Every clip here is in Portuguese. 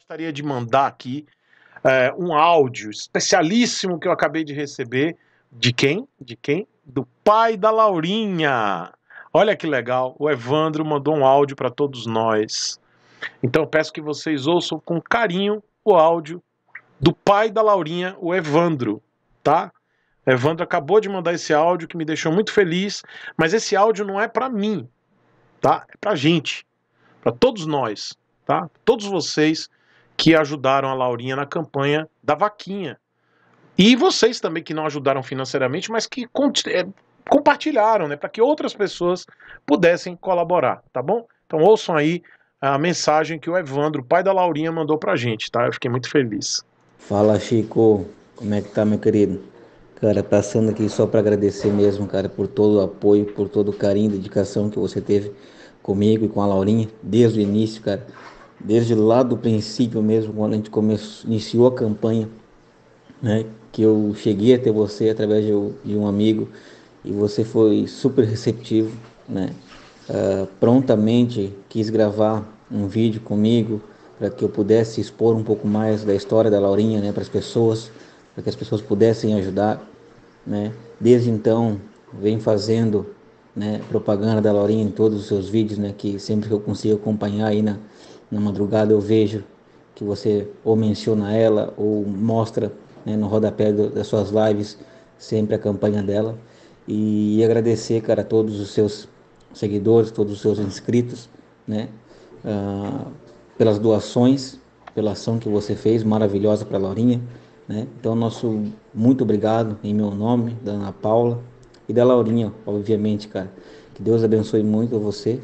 Gostaria de mandar aqui é, um áudio especialíssimo que eu acabei de receber. De quem? De quem? Do pai da Laurinha. Olha que legal, o Evandro mandou um áudio para todos nós. Então peço que vocês ouçam com carinho o áudio do pai da Laurinha, o Evandro, tá? Evandro acabou de mandar esse áudio que me deixou muito feliz, mas esse áudio não é para mim, tá? É para gente, para todos nós, tá? Todos vocês que ajudaram a Laurinha na campanha da vaquinha. E vocês também que não ajudaram financeiramente, mas que é, compartilharam, né, para que outras pessoas pudessem colaborar, tá bom? Então ouçam aí a mensagem que o Evandro, pai da Laurinha, mandou pra gente, tá? Eu fiquei muito feliz. Fala, Chico. Como é que tá, meu querido? Cara, passando aqui só para agradecer mesmo, cara, por todo o apoio, por todo o carinho dedicação que você teve comigo e com a Laurinha desde o início, cara desde lá do princípio mesmo, quando a gente começou, iniciou a campanha, né, que eu cheguei até você através de, de um amigo e você foi super receptivo, né, uh, prontamente quis gravar um vídeo comigo para que eu pudesse expor um pouco mais da história da Laurinha, né, para as pessoas, para que as pessoas pudessem ajudar, né. Desde então vem fazendo, né, propaganda da Laurinha em todos os seus vídeos, né, que sempre que eu consigo acompanhar aí na na madrugada eu vejo que você ou menciona ela ou mostra né, no rodapé do, das suas lives sempre a campanha dela. E agradecer, cara, a todos os seus seguidores, todos os seus inscritos, né? Ah, pelas doações, pela ação que você fez, maravilhosa para a Laurinha. Né? Então, nosso muito obrigado em meu nome, da Ana Paula e da Laurinha, obviamente, cara. Que Deus abençoe muito você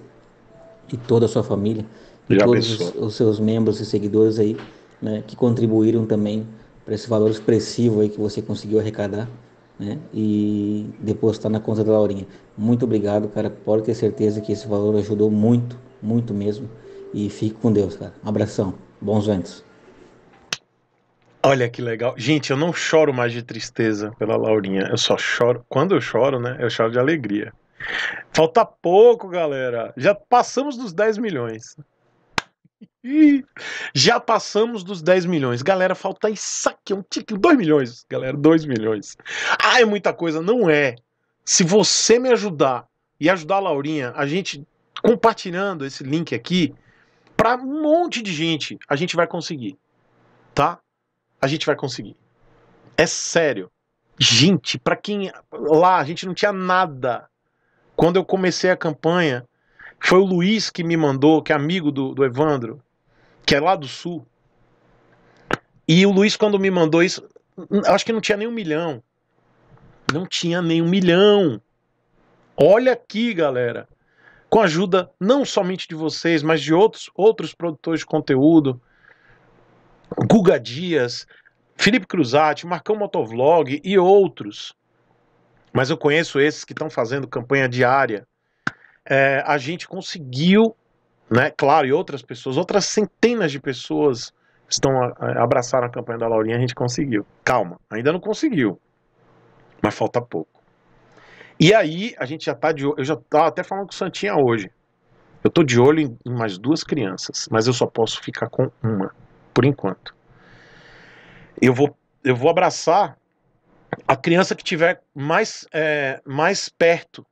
e toda a sua família e Já todos os, os, seus membros e seguidores aí, né, que contribuíram também para esse valor expressivo aí que você conseguiu arrecadar, né, e depositar na conta da Laurinha. Muito obrigado, cara. Pode ter certeza que esse valor ajudou muito, muito mesmo. E fique com Deus, cara. Um abração. Bons ventos. Olha que legal. Gente, eu não choro mais de tristeza pela Laurinha. Eu só choro. Quando eu choro, né? Eu choro de alegria. Falta pouco, galera. Já passamos dos 10 milhões. Já passamos dos 10 milhões. Galera, falta isso aqui, um tique, 2 milhões. Galera, 2 milhões. Ah, é muita coisa. Não é. Se você me ajudar e ajudar a Laurinha, a gente compartilhando esse link aqui para um monte de gente, a gente vai conseguir. Tá? A gente vai conseguir. É sério. Gente, para quem lá a gente não tinha nada. Quando eu comecei a campanha, foi o Luiz que me mandou, que é amigo do, do Evandro, que é lá do sul. E o Luiz, quando me mandou isso, acho que não tinha nem um milhão. Não tinha nem um milhão. Olha aqui, galera. Com a ajuda não somente de vocês, mas de outros, outros produtores de conteúdo. Guga Dias, Felipe Cruzati, Marcão Motovlog e outros. Mas eu conheço esses que estão fazendo campanha diária. É, a gente conseguiu né? Claro, e outras pessoas, outras centenas de pessoas estão a, a, abraçaram a campanha da Laurinha, a gente conseguiu. Calma, ainda não conseguiu, mas falta pouco. E aí, a gente já tá de eu já tava até falando com o Santinha hoje. Eu tô de olho em, em mais duas crianças, mas eu só posso ficar com uma por enquanto. Eu vou eu vou abraçar a criança que tiver mais é, mais perto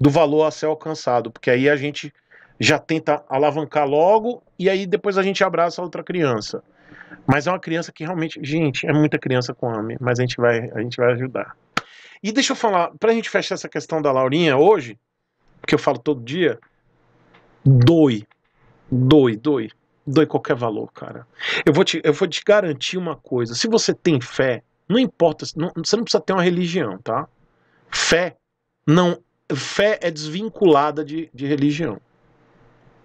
do valor a ser alcançado, porque aí a gente já tenta alavancar logo e aí depois a gente abraça a outra criança. Mas é uma criança que realmente, gente, é muita criança com AME, mas a gente vai, a gente vai ajudar. E deixa eu falar, para a gente fechar essa questão da Laurinha hoje, que eu falo todo dia, doe, doe, doe, doe qualquer valor, cara. Eu vou te, eu vou te garantir uma coisa, se você tem fé, não importa, não, você não precisa ter uma religião, tá? Fé não, fé é desvinculada de, de religião.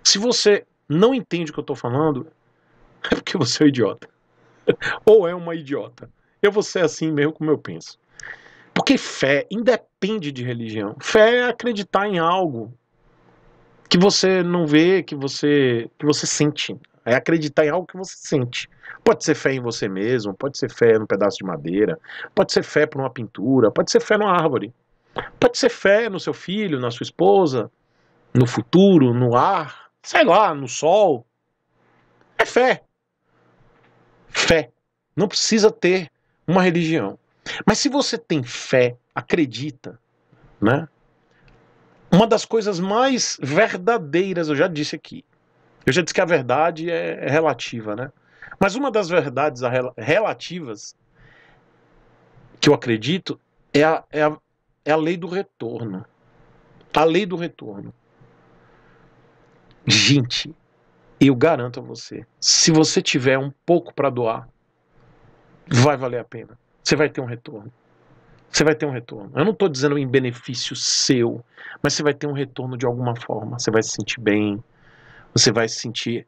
Se você não entende o que eu estou falando, é porque você é um idiota. Ou é uma idiota. Eu vou ser assim mesmo como eu penso. Porque fé independe de religião. Fé é acreditar em algo que você não vê, que você que você sente. É acreditar em algo que você sente. Pode ser fé em você mesmo, pode ser fé num pedaço de madeira, pode ser fé por uma pintura, pode ser fé numa árvore. Pode ser fé no seu filho, na sua esposa, no futuro, no ar, sei lá, no sol. É fé. Fé. Não precisa ter uma religião. Mas se você tem fé, acredita, né? Uma das coisas mais verdadeiras, eu já disse aqui. Eu já disse que a verdade é, é relativa, né? Mas uma das verdades relativas que eu acredito é a, é a, é a lei do retorno. A lei do retorno. Gente, eu garanto a você, se você tiver um pouco para doar, vai valer a pena. Você vai ter um retorno. Você vai ter um retorno. Eu não estou dizendo em benefício seu, mas você vai ter um retorno de alguma forma. Você vai se sentir bem, você vai se sentir.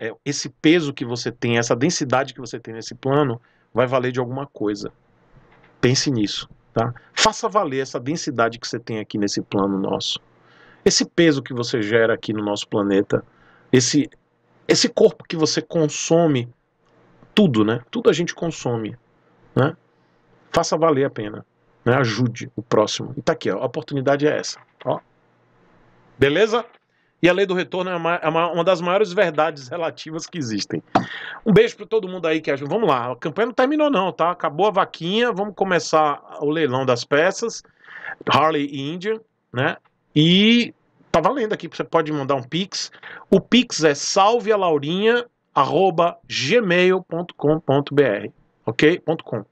É, esse peso que você tem, essa densidade que você tem nesse plano, vai valer de alguma coisa. Pense nisso, tá? Faça valer essa densidade que você tem aqui nesse plano nosso esse peso que você gera aqui no nosso planeta, esse, esse corpo que você consome, tudo, né? Tudo a gente consome, né? Faça valer a pena, né? Ajude o próximo. E tá aqui, ó, a oportunidade é essa, ó. Beleza? E a lei do retorno é uma, é uma das maiores verdades relativas que existem. Um beijo para todo mundo aí que ajuda. Vamos lá, a campanha não terminou não, tá? Acabou a vaquinha, vamos começar o leilão das peças, Harley e Índia, né? E tá valendo aqui, você pode mandar um pix. O pix é salvealaurinha@gmail.com.br, ok? .com.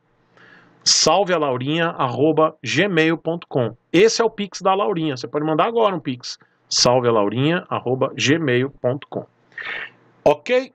salvealaurinha@gmail.com. Esse é o pix da Laurinha. Você pode mandar agora um pix. salvealaurinha@gmail.com. OK?